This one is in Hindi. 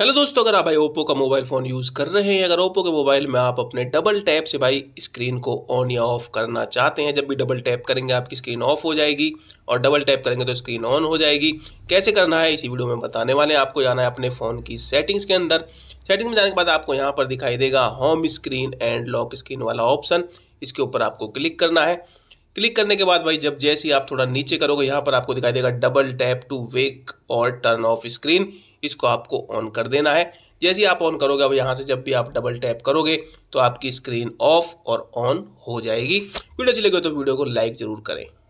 हेलो दोस्तों अगर आप भाई ओप्पो का मोबाइल फ़ोन यूज़ कर रहे हैं अगर ओप्पो के मोबाइल में आप अपने डबल टैप से भाई स्क्रीन को ऑन या ऑफ करना चाहते हैं जब भी डबल टैप करेंगे आपकी स्क्रीन ऑफ हो जाएगी और डबल टैप करेंगे तो स्क्रीन ऑन हो जाएगी कैसे करना है इसी वीडियो में बताने वाले हैं आपको जाना है अपने फ़ोन की सेटिंग्स के अंदर सेटिंग में जाने के बाद आपको यहाँ पर दिखाई देगा home screen and lock screen वाला ऑप्शन इसके ऊपर आपको क्लिक करना है क्लिक करने के बाद भाई जब जैसे ही आप थोड़ा नीचे करोगे यहाँ पर आपको दिखाई देगा डबल टैप टू वेक और टर्न ऑफ स्क्रीन इसको आपको ऑन कर देना है जैसे ही आप ऑन करोगे अब यहाँ से जब भी आप डबल टैप करोगे तो आपकी स्क्रीन ऑफ और ऑन हो जाएगी वीडियो अच्छी लगे तो वीडियो को लाइक जरूर करें